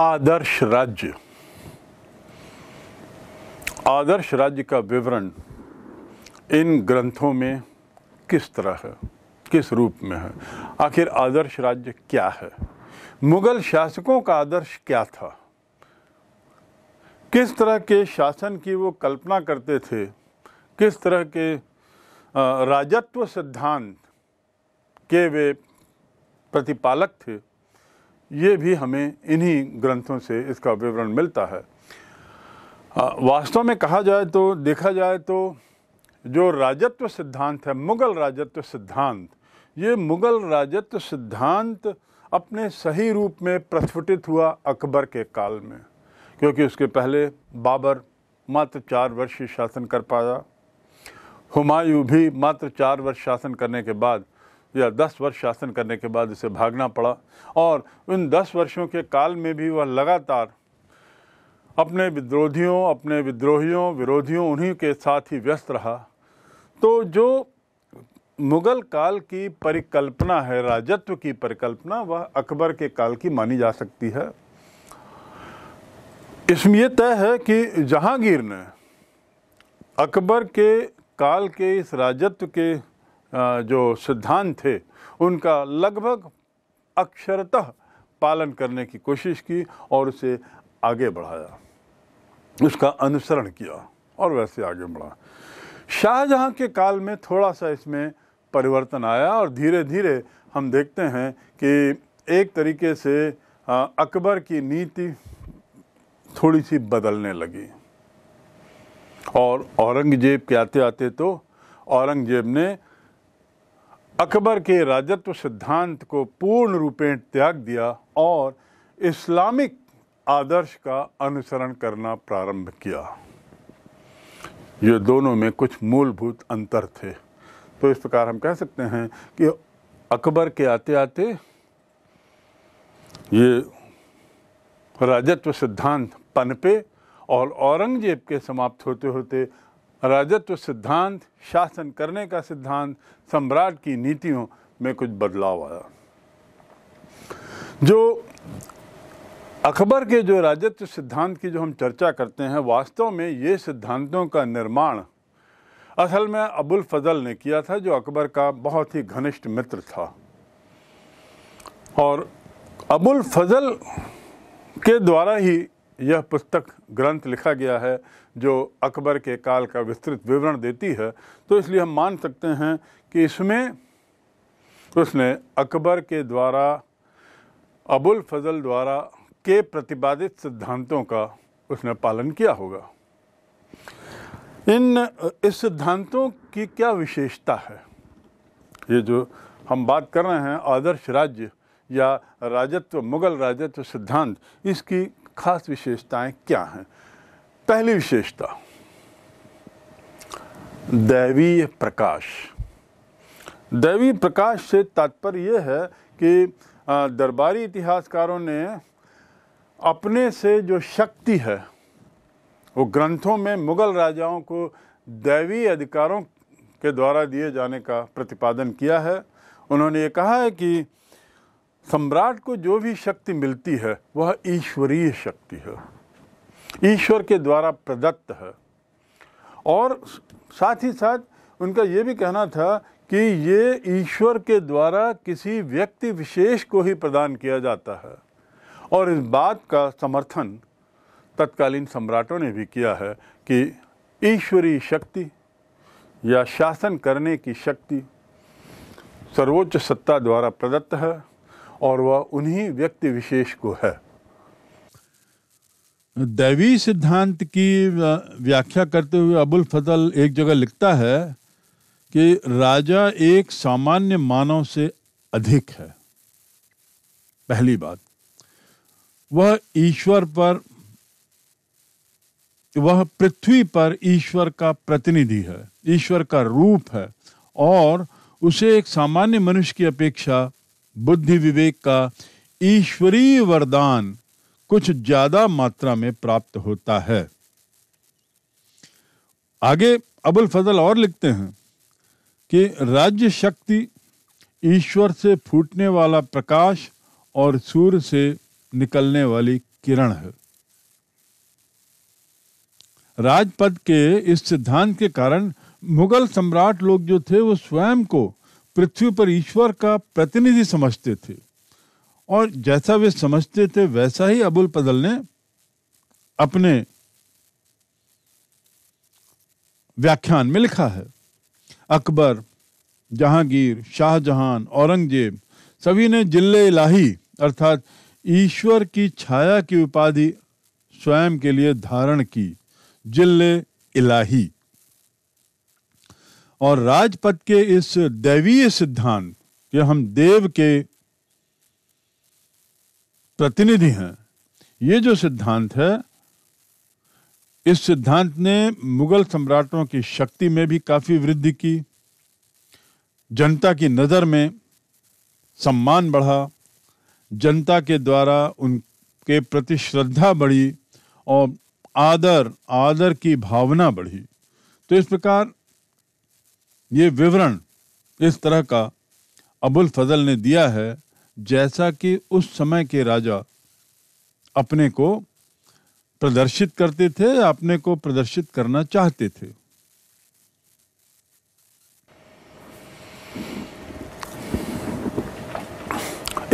आदर्श राज्य आदर्श राज्य का विवरण इन ग्रंथों में किस तरह है किस रूप में है आखिर आदर्श राज्य क्या है मुगल शासकों का आदर्श क्या था किस तरह के शासन की वो कल्पना करते थे किस तरह के राजत्व सिद्धांत के वे प्रतिपालक थे ये भी हमें इन्हीं ग्रंथों से इसका विवरण मिलता है वास्तव में कहा जाए तो देखा जाए तो जो राजत्व सिद्धांत है मुग़ल राजत्व सिद्धांत ये मुग़ल राजत्व सिद्धांत अपने सही रूप में प्रस्फुटित हुआ अकबर के काल में क्योंकि उसके पहले बाबर मात्र चार वर्ष ही शासन कर पाया हुमायूं भी मात्र चार वर्ष शासन करने के बाद या दस वर्ष शासन करने के बाद इसे भागना पड़ा और उन दस वर्षों के काल में भी वह लगातार अपने विद्रोहियों अपने विद्रोहियों विरोधियों उन्हीं के साथ ही व्यस्त रहा तो जो मुग़ल काल की परिकल्पना है राजत्व की परिकल्पना वह अकबर के काल की मानी जा सकती है इसमें यह तय है कि जहांगीर ने अकबर के काल के इस राजत्व के जो सिद्धांत थे उनका लगभग अक्षरतः पालन करने की कोशिश की और उसे आगे बढ़ाया उसका अनुसरण किया और वैसे आगे बढ़ा शाहजहाँ के काल में थोड़ा सा इसमें परिवर्तन आया और धीरे धीरे हम देखते हैं कि एक तरीके से अकबर की नीति थोड़ी सी बदलने लगी और औरंगजेब के आते आते तो औरंगजेब ने अकबर के राजत्व सिद्धांत को पूर्ण रूपेण त्याग दिया और इस्लामिक आदर्श का अनुसरण करना प्रारंभ किया ये दोनों में कुछ मूलभूत अंतर थे तो इस प्रकार हम कह सकते हैं कि अकबर के आते आते ये राजत्व सिद्धांत पनपे और औरंगजेब के समाप्त होते होते राजत्व सिद्धांत शासन करने का सिद्धांत सम्राट की नीतियों में कुछ बदलाव आया जो अकबर के जो राजत्व सिद्धांत की जो हम चर्चा करते हैं वास्तव में ये सिद्धांतों का निर्माण असल में अबुल फजल ने किया था जो अकबर का बहुत ही घनिष्ठ मित्र था और अबुल फजल के द्वारा ही यह पुस्तक ग्रंथ लिखा गया है जो अकबर के काल का विस्तृत विवरण देती है तो इसलिए हम मान सकते हैं कि इसमें उसने अकबर के द्वारा अबुल फजल द्वारा के प्रतिपादित सिद्धांतों का उसने पालन किया होगा इन इस सिद्धांतों की क्या विशेषता है ये जो हम बात कर रहे हैं आदर्श राज्य या राजत्व मुगल राजत्व सिद्धांत इसकी खास विशेषताएं क्या हैं पहली विशेषता दैवीय प्रकाश दैवीय प्रकाश से तात्पर्य यह है कि दरबारी इतिहासकारों ने अपने से जो शक्ति है वो ग्रंथों में मुगल राजाओं को दैवीय अधिकारों के द्वारा दिए जाने का प्रतिपादन किया है उन्होंने ये कहा है कि सम्राट को जो भी शक्ति मिलती है वह ईश्वरीय शक्ति है ईश्वर के द्वारा प्रदत्त है और साथ ही साथ उनका ये भी कहना था कि ये ईश्वर के द्वारा किसी व्यक्ति विशेष को ही प्रदान किया जाता है और इस बात का समर्थन तत्कालीन सम्राटों ने भी किया है कि ईश्वरीय शक्ति या शासन करने की शक्ति सर्वोच्च सत्ता द्वारा प्रदत्त है और वह उन्हीं व्यक्ति विशेष को है दैवी सिद्धांत की व्याख्या करते हुए अबुल फजल एक जगह लिखता है कि राजा एक सामान्य मानव से अधिक है पहली बात वह ईश्वर पर वह पृथ्वी पर ईश्वर का प्रतिनिधि है ईश्वर का रूप है और उसे एक सामान्य मनुष्य की अपेक्षा बुद्धि विवेक का ईश्वरीय वरदान कुछ ज्यादा मात्रा में प्राप्त होता है आगे अबुल फजल और लिखते हैं कि राज्य शक्ति ईश्वर से फूटने वाला प्रकाश और सूर्य से निकलने वाली किरण है राजपद के इस सिद्धांत के कारण मुगल सम्राट लोग जो थे वो स्वयं को पृथ्वी पर ईश्वर का प्रतिनिधि समझते थे और जैसा वे समझते थे वैसा ही अबुल पदल ने अपने व्याख्यान में लिखा है अकबर जहांगीर शाहजहां औरंगजेब सभी ने जिले इलाही अर्थात ईश्वर की छाया की उपाधि स्वयं के लिए धारण की जिले इलाही और राजपथ के इस दैवीय सिद्धांत हम देव के प्रतिनिधि हैं ये जो सिद्धांत है इस सिद्धांत ने मुगल सम्राटों की शक्ति में भी काफ़ी वृद्धि की जनता की नज़र में सम्मान बढ़ा जनता के द्वारा उनके प्रति श्रद्धा बढ़ी और आदर आदर की भावना बढ़ी तो इस प्रकार ये विवरण इस तरह का अबुल फजल ने दिया है जैसा कि उस समय के राजा अपने को प्रदर्शित करते थे अपने को प्रदर्शित करना चाहते थे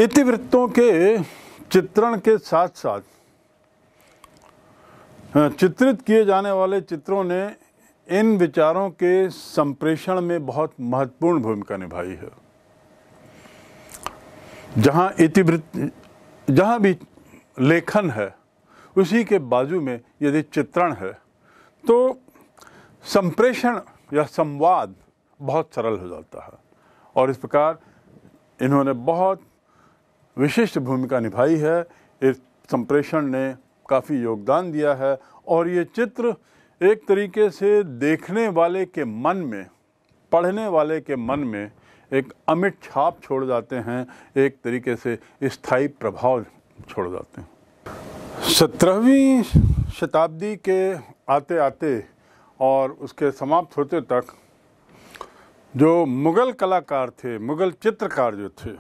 इतिवृत्तों के चित्रण के साथ साथ हाँ, चित्रित किए जाने वाले चित्रों ने इन विचारों के संप्रेषण में बहुत महत्वपूर्ण भूमिका निभाई है जहाँ इतिवृत्त जहाँ भी लेखन है उसी के बाजू में यदि चित्रण है तो संप्रेषण या संवाद बहुत सरल हो जाता है और इस प्रकार इन्होंने बहुत विशिष्ट भूमिका निभाई है इस संप्रेषण ने काफ़ी योगदान दिया है और ये चित्र एक तरीके से देखने वाले के मन में पढ़ने वाले के मन में एक अमिट छाप छोड़ जाते हैं एक तरीके से स्थायी प्रभाव छोड़ जाते हैं सत्रहवीं शताब्दी के आते आते और उसके समाप्त होते तक जो मुग़ल कलाकार थे मुग़ल चित्रकार जो थे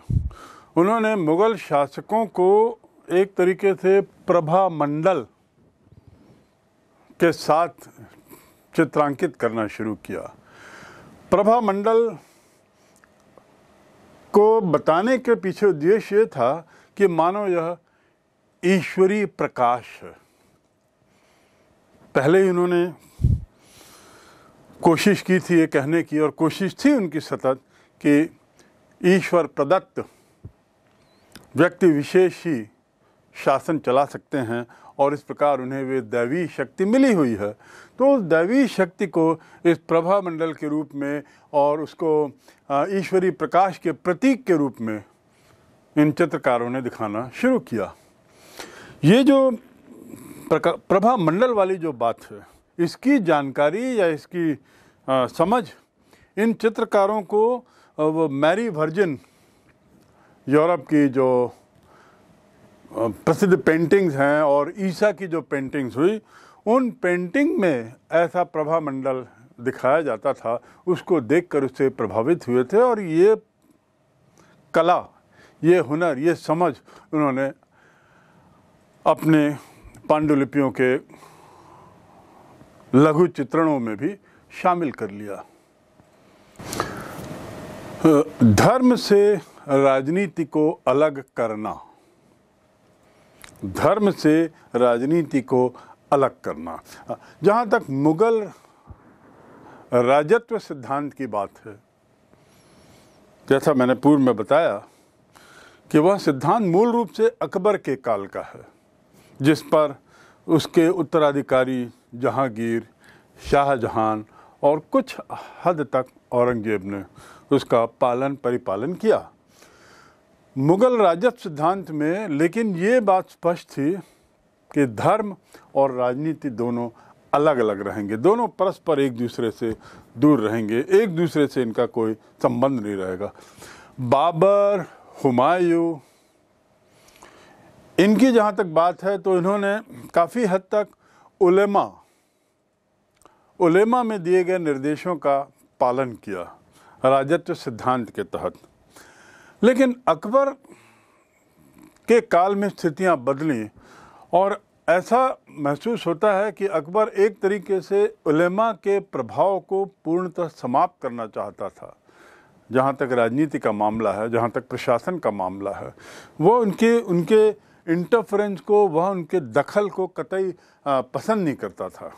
उन्होंने मुग़ल शासकों को एक तरीके से प्रभा मंडल के साथ चित्रांकित करना शुरू किया प्रभा मंडल को बताने के पीछे उद्देश्य ये था कि मानो यह ईश्वरीय प्रकाश है पहले ही उन्होंने कोशिश की थी ये कहने की और कोशिश थी उनकी सतत कि ईश्वर प्रदत्त व्यक्ति विशेष ही शासन चला सकते हैं और इस प्रकार उन्हें वे दैवी शक्ति मिली हुई है तो उस दैवी शक्ति को इस प्रभा मंडल के रूप में और उसको ईश्वरी प्रकाश के प्रतीक के रूप में इन चित्रकारों ने दिखाना शुरू किया ये जो प्रभा मंडल वाली जो बात है इसकी जानकारी या इसकी आ, समझ इन चित्रकारों को वो मैरी वर्जिन यूरोप की जो प्रसिद्ध पेंटिंग्स हैं और ईसा की जो पेंटिंग्स हुई उन पेंटिंग में ऐसा प्रभा मंडल दिखाया जाता था उसको देखकर उससे प्रभावित हुए थे और ये कला ये हुनर ये समझ उन्होंने अपने पांडुलिपियों के लघु चित्रणों में भी शामिल कर लिया धर्म से राजनीति को अलग करना धर्म से राजनीति को अलग करना जहाँ तक मुग़ल राजत्व सिद्धांत की बात है जैसा मैंने पूर्व में बताया कि वह सिद्धांत मूल रूप से अकबर के काल का है जिस पर उसके उत्तराधिकारी जहांगीर शाहजहां और कुछ हद तक औरंगजेब ने उसका पालन परिपालन किया मुग़ल राजस्व सिद्धांत में लेकिन ये बात स्पष्ट थी कि धर्म और राजनीति दोनों अलग अलग रहेंगे दोनों परस्पर एक दूसरे से दूर रहेंगे एक दूसरे से इनका कोई संबंध नहीं रहेगा बाबर हुमायूं इनकी जहाँ तक बात है तो इन्होंने काफ़ी हद तक उलेमा उलेमा में दिए गए निर्देशों का पालन किया राजत्व सिद्धांत के तहत लेकिन अकबर के काल में स्थितियां बदली और ऐसा महसूस होता है कि अकबर एक तरीके से उलेमा के प्रभाव को पूर्णतः समाप्त करना चाहता था जहाँ तक राजनीति का मामला है जहाँ तक प्रशासन का मामला है वो उनके उनके इंटरफ्रेंस को वह उनके दखल को कतई पसंद नहीं करता था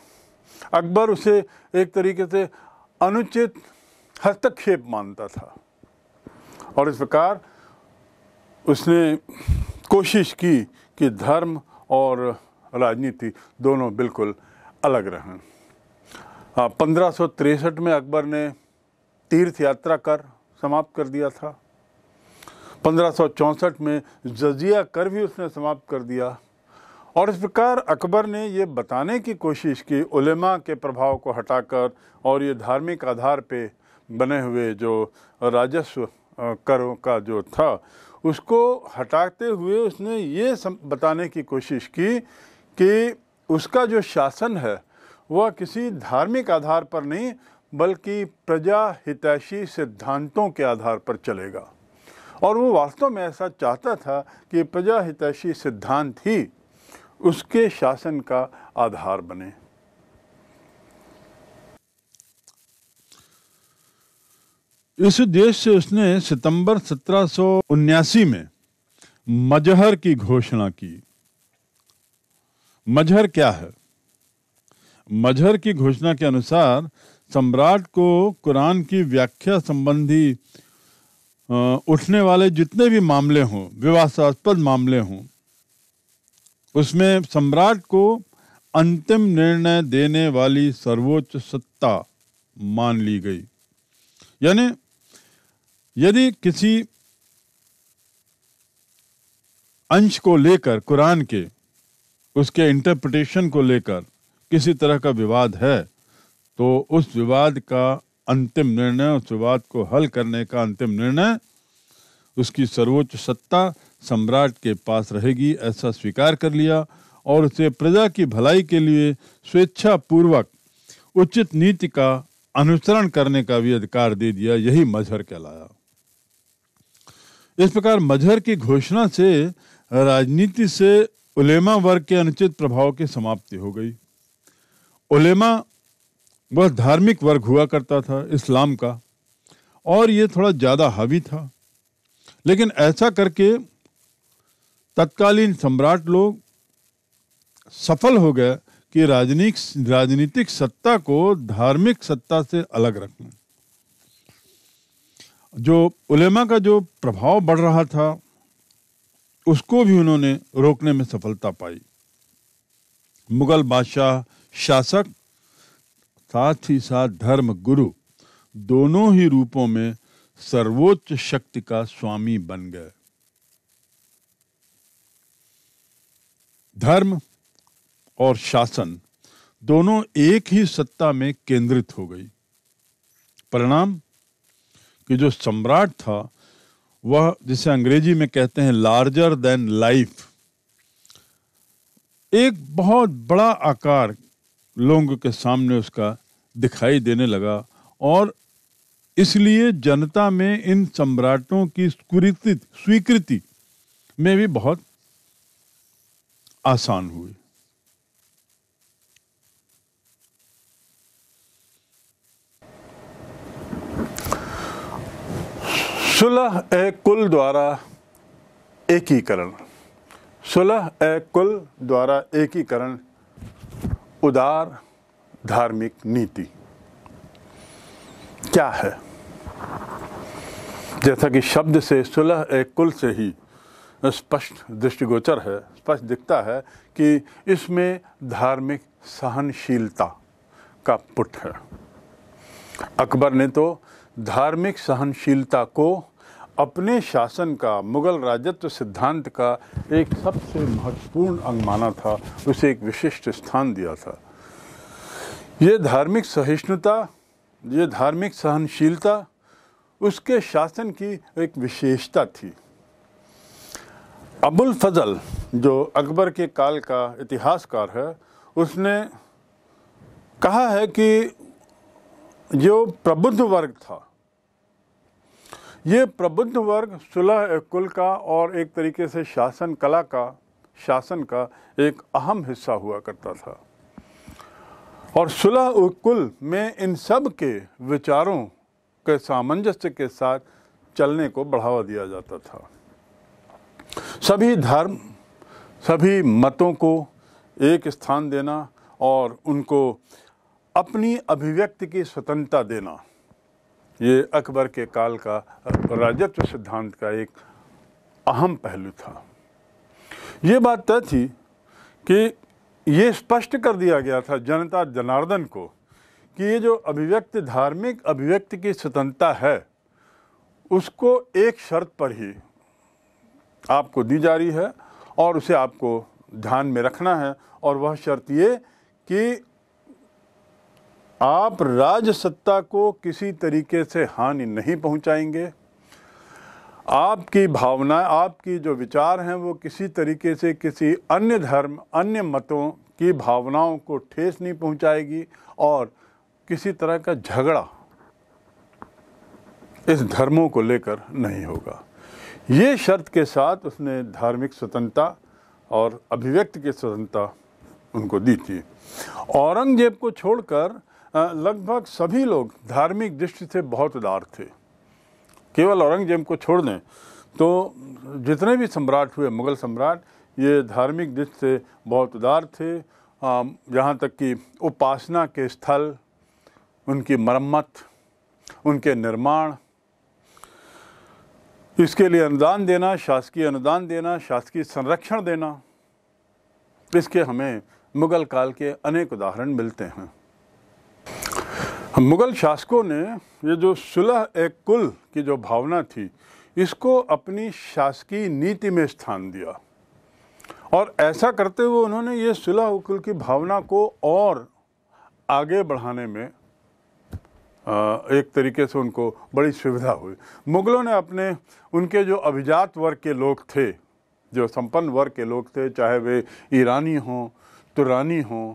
अकबर उसे एक तरीके से अनुचित हस्तक्षेप मानता था और इस प्रकार उसने कोशिश की कि धर्म और राजनीति दोनों बिल्कुल अलग रहें हाँ, पंद्रह में अकबर ने तीर्थ यात्रा कर समाप्त कर दिया था पंद्रह में जजिया कर भी उसने समाप्त कर दिया और इस प्रकार अकबर ने ये बताने की कोशिश की उलेमा के प्रभाव को हटाकर और ये धार्मिक आधार पे बने हुए जो राजस्व करों का जो था उसको हटाते हुए उसने ये बताने की कोशिश की कि उसका जो शासन है वह किसी धार्मिक आधार पर नहीं बल्कि प्रजा हितैषी सिद्धांतों के आधार पर चलेगा और वो वास्तव में ऐसा चाहता था कि प्रजा हितैषी सिद्धांत ही उसके शासन का आधार बने इस देश से उसने सितंबर सत्रह में मजहर की घोषणा की मजहर क्या है मजहर की घोषणा के अनुसार सम्राट को कुरान की व्याख्या संबंधी उठने वाले जितने भी मामले हों विवादास्पद मामले हों उसमें सम्राट को अंतिम निर्णय देने वाली सर्वोच्च सत्ता मान ली गई यानी यदि किसी अंश को लेकर कुरान के उसके इंटरप्रिटेशन को लेकर किसी तरह का विवाद है तो उस विवाद का अंतिम निर्णय उस विवाद को हल करने का अंतिम निर्णय उसकी सर्वोच्च सत्ता सम्राट के पास रहेगी ऐसा स्वीकार कर लिया और उसे प्रजा की भलाई के लिए स्वेच्छा पूर्वक उचित नीति का अनुसरण करने का भी अधिकार दे दिया यही मजहर कहलाया इस प्रकार मजहर की घोषणा से राजनीति से उलेमा वर्ग के अनुचित प्रभाव की समाप्ति हो गई उलेमा वह धार्मिक वर्ग हुआ करता था इस्लाम का और ये थोड़ा ज़्यादा हावी था लेकिन ऐसा करके तत्कालीन सम्राट लोग सफल हो गए कि राजनीतिक राजनीतिक सत्ता को धार्मिक सत्ता से अलग रखना जो उलेमा का जो प्रभाव बढ़ रहा था उसको भी उन्होंने रोकने में सफलता पाई मुगल बादशाह शासक साथ ही साथ धर्म गुरु दोनों ही रूपों में सर्वोच्च शक्ति का स्वामी बन गए धर्म और शासन दोनों एक ही सत्ता में केंद्रित हो गई परिणाम कि जो सम्राट था वह जिसे अंग्रेजी में कहते हैं लार्जर देन लाइफ एक बहुत बड़ा आकार लोगों के सामने उसका दिखाई देने लगा और इसलिए जनता में इन सम्राटों की स्वीकृति स्वीकृति में भी बहुत आसान हुई सुलह ए कुल द्वारा एकीकरण सुलह ए कुल द्वारा एकीकरण उदार धार्मिक नीति क्या है जैसा कि शब्द से सुलह ए कुल से ही स्पष्ट दृष्टिगोचर है स्पष्ट दिखता है कि इसमें धार्मिक सहनशीलता का पुट है अकबर ने तो धार्मिक सहनशीलता को अपने शासन का मुगल राजत्व सिद्धांत का एक सबसे महत्वपूर्ण अंग माना था उसे एक विशिष्ट स्थान दिया था ये धार्मिक सहिष्णुता ये धार्मिक सहनशीलता उसके शासन की एक विशेषता थी अबुल फजल जो अकबर के काल का इतिहासकार है उसने कहा है कि जो प्रबुद्ध वर्ग था ये प्रबुद्ध वर्ग सुलह कुल का और एक तरीके से शासन कला का शासन का एक अहम हिस्सा हुआ करता था और सुलह कुल में इन सब के विचारों के सामंजस्य के साथ चलने को बढ़ावा दिया जाता था सभी धर्म सभी मतों को एक स्थान देना और उनको अपनी अभिव्यक्ति की स्वतंत्रता देना ये अकबर के काल का राजत्व सिद्धांत का एक अहम पहलू था ये बात तय थी कि ये स्पष्ट कर दिया गया था जनता जनार्दन को कि ये जो अभिव्यक्ति धार्मिक अभिव्यक्ति की स्वतंत्रता है उसको एक शर्त पर ही आपको दी जा रही है और उसे आपको ध्यान में रखना है और वह शर्त ये कि आप राज सत्ता को किसी तरीके से हानि नहीं पहुंचाएंगे आपकी भावनाएं आपकी जो विचार हैं वो किसी तरीके से किसी अन्य धर्म अन्य मतों की भावनाओं को ठेस नहीं पहुंचाएगी और किसी तरह का झगड़ा इस धर्मों को लेकर नहीं होगा ये शर्त के साथ उसने धार्मिक स्वतंत्रता और अभिव्यक्ति की स्वतंत्रता उनको दी थी औरंगजेब को छोड़कर लगभग सभी लोग धार्मिक दृष्टि से बहुत उदार थे केवल औरंगजेब को छोड़ दें तो जितने भी सम्राट हुए मुग़ल सम्राट ये धार्मिक दृष्टि से बहुत उदार थे जहाँ तक कि उपासना के स्थल उनकी मरम्मत उनके निर्माण इसके लिए अनुदान देना शासकीय अनुदान देना शासकीय संरक्षण देना इसके हमें मुग़ल काल के अनेक उदाहरण मिलते हैं मुग़ल शासकों ने ये जो सुलह एक कुल की जो भावना थी इसको अपनी शासकीय नीति में स्थान दिया और ऐसा करते हुए उन्होंने ये सुलह कुल की भावना को और आगे बढ़ाने में एक तरीके से उनको बड़ी सुविधा हुई मुग़लों ने अपने उनके जो अभिजात वर्ग के लोग थे जो संपन्न वर्ग के लोग थे चाहे वे ईरानी हों तुरानी हों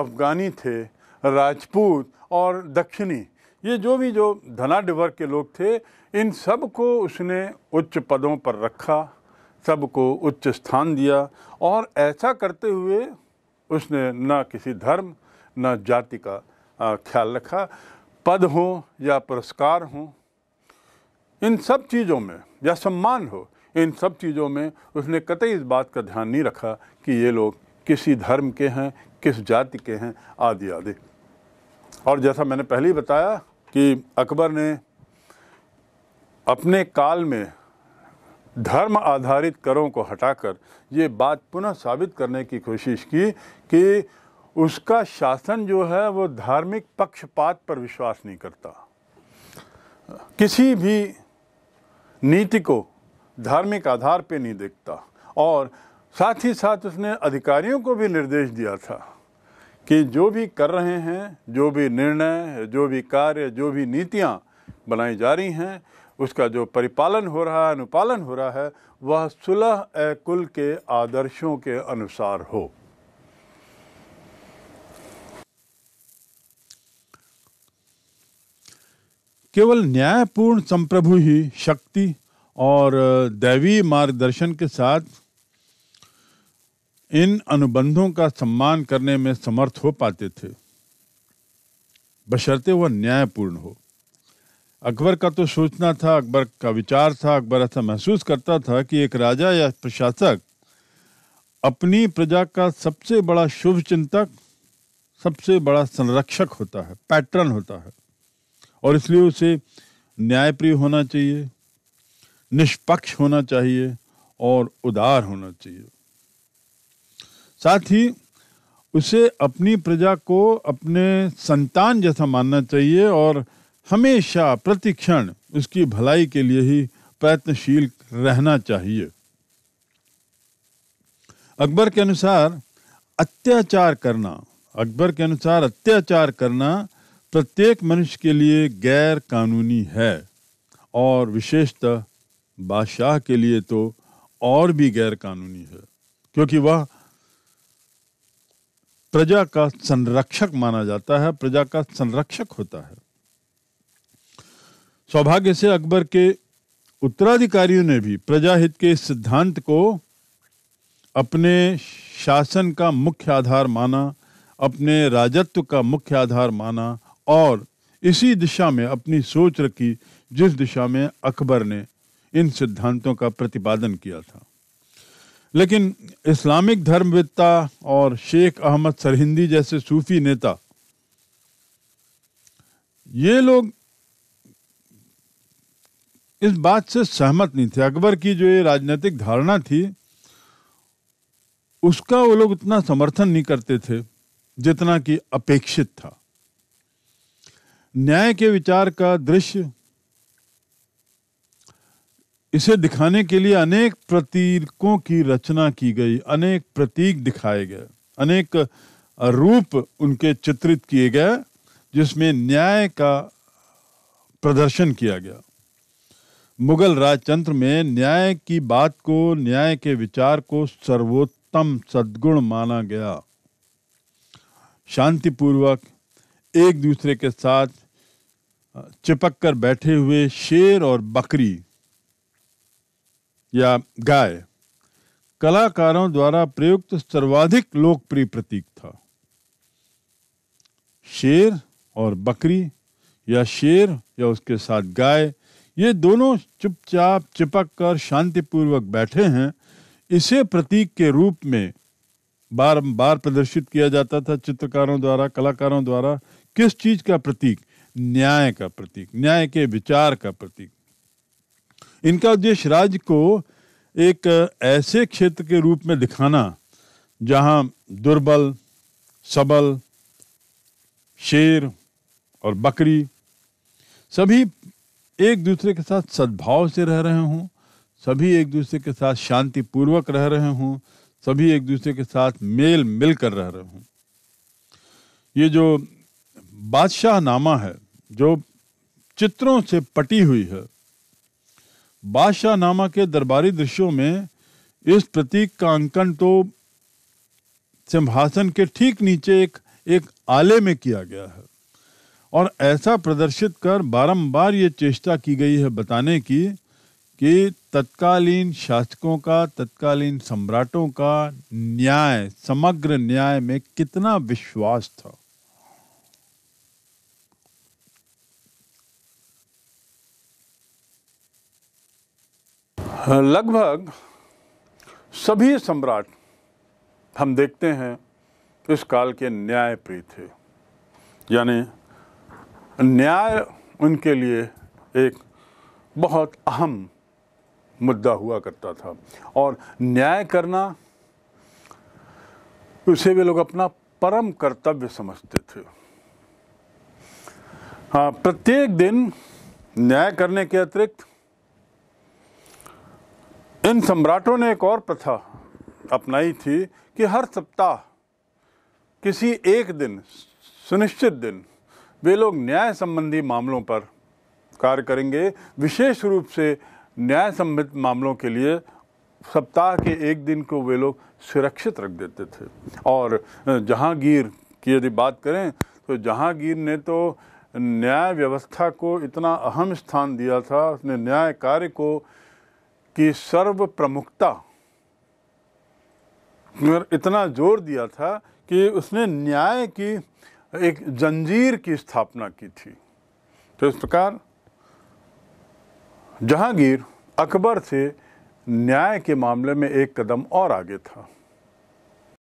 अफ़गानी थे राजपूत और दक्षिणी ये जो भी जो धनाढ़ वर्ग के लोग थे इन सब को उसने उच्च पदों पर रखा सबको उच्च स्थान दिया और ऐसा करते हुए उसने ना किसी धर्म ना जाति का ख्याल रखा पद हो या पुरस्कार हो इन सब चीज़ों में या सम्मान हो इन सब चीज़ों में उसने कतई इस बात का ध्यान नहीं रखा कि ये लोग किसी धर्म के हैं किस जाति के हैं आदि आदि और जैसा मैंने पहले ही बताया कि अकबर ने अपने काल में धर्म आधारित करों को हटाकर ये बात पुनः साबित करने की कोशिश की कि उसका शासन जो है वो धार्मिक पक्षपात पर विश्वास नहीं करता किसी भी नीति को धार्मिक आधार पर नहीं देखता और साथ ही साथ उसने अधिकारियों को भी निर्देश दिया था कि जो भी कर रहे हैं जो भी निर्णय जो भी कार्य जो भी नीतियाँ बनाई जा रही हैं उसका जो परिपालन हो रहा है अनुपालन हो रहा है वह सुलह ए कुल के आदर्शों के अनुसार हो केवल न्यायपूर्ण संप्रभु ही शक्ति और दैवीय मार्गदर्शन के साथ इन अनुबंधों का सम्मान करने में समर्थ हो पाते थे बशर्ते वह न्यायपूर्ण हो अकबर का तो सोचना था अकबर का विचार था अकबर ऐसा महसूस करता था कि एक राजा या प्रशासक अपनी प्रजा का सबसे बड़ा शुभ चिंतक सबसे बड़ा संरक्षक होता है पैटर्न होता है और इसलिए उसे न्यायप्रिय होना चाहिए निष्पक्ष होना चाहिए और उदार होना चाहिए साथ ही उसे अपनी प्रजा को अपने संतान जैसा मानना चाहिए और हमेशा प्रतिक्षण उसकी भलाई के लिए ही प्रयत्नशील रहना चाहिए अकबर के अनुसार अत्याचार करना अकबर के अनुसार अत्याचार करना प्रत्येक मनुष्य के लिए गैर कानूनी है और विशेषतः बादशाह के लिए तो और भी गैर कानूनी है क्योंकि वह प्रजा का संरक्षक माना जाता है प्रजा का संरक्षक होता है सौभाग्य से अकबर के उत्तराधिकारियों ने भी प्रजाहित के सिद्धांत को अपने शासन का मुख्य आधार माना अपने राजत्व का मुख्य आधार माना और इसी दिशा में अपनी सोच रखी जिस दिशा में अकबर ने इन सिद्धांतों का प्रतिपादन किया था लेकिन इस्लामिक धर्मविद्ता और शेख अहमद सरहिंदी जैसे सूफी नेता ये लोग इस बात से सहमत नहीं थे अकबर की जो ये राजनीतिक धारणा थी उसका वो लोग उतना समर्थन नहीं करते थे जितना कि अपेक्षित था न्याय के विचार का दृश्य इसे दिखाने के लिए अनेक प्रतीकों की रचना की गई अनेक प्रतीक दिखाए गए अनेक रूप उनके चित्रित किए गए जिसमें न्याय का प्रदर्शन किया गया मुगल राजतंत्र में न्याय की बात को न्याय के विचार को सर्वोत्तम सद्गुण माना गया शांतिपूर्वक एक दूसरे के साथ चिपक कर बैठे हुए शेर और बकरी या गाय कलाकारों द्वारा प्रयुक्त सर्वाधिक लोकप्रिय प्रतीक था शेर और बकरी या शेर या उसके साथ गाय ये दोनों चुपचाप चिपक कर शांतिपूर्वक बैठे हैं इसे प्रतीक के रूप में बार बार प्रदर्शित किया जाता था चित्रकारों द्वारा कलाकारों द्वारा किस चीज का प्रतीक न्याय का प्रतीक न्याय के विचार का प्रतीक इनका उद्देश्य राज्य को एक ऐसे क्षेत्र के रूप में दिखाना जहां दुर्बल सबल शेर और बकरी सभी एक दूसरे के साथ सद्भाव से रह रहे हों सभी एक दूसरे के साथ शांतिपूर्वक रह रहे हों सभी एक दूसरे के साथ मेल मिल कर रह रहे हों ये जो बादशाह नामा है जो चित्रों से पटी हुई है बादशाह नामा के दरबारी दृश्यों में इस प्रतीक का अंकन तो सिंहासन के ठीक नीचे एक एक आले में किया गया है और ऐसा प्रदर्शित कर बारंबार ये चेष्टा की गई है बताने की कि तत्कालीन शासकों का तत्कालीन सम्राटों का न्याय समग्र न्याय में कितना विश्वास था लगभग सभी सम्राट हम देखते हैं इस काल के न्यायप्रिय थे यानी न्याय उनके लिए एक बहुत अहम मुद्दा हुआ करता था और न्याय करना उसे वे लोग अपना परम कर्तव्य समझते थे हाँ प्रत्येक दिन न्याय करने के अतिरिक्त इन सम्राटों ने एक और प्रथा अपनाई थी कि हर सप्ताह किसी एक दिन सुनिश्चित दिन वे लोग न्याय संबंधी मामलों पर कार्य करेंगे विशेष रूप से न्याय संबंधित मामलों के लिए सप्ताह के एक दिन को वे लोग सुरक्षित रख देते थे और जहांगीर की यदि बात करें तो जहांगीर ने तो न्याय व्यवस्था को इतना अहम स्थान दिया था उसने न्याय कार्य को की सर्व प्रमुखता इतना जोर दिया था कि उसने न्याय की एक जंजीर की स्थापना की थी तो इस प्रकार जहांगीर अकबर से न्याय के मामले में एक कदम और आगे था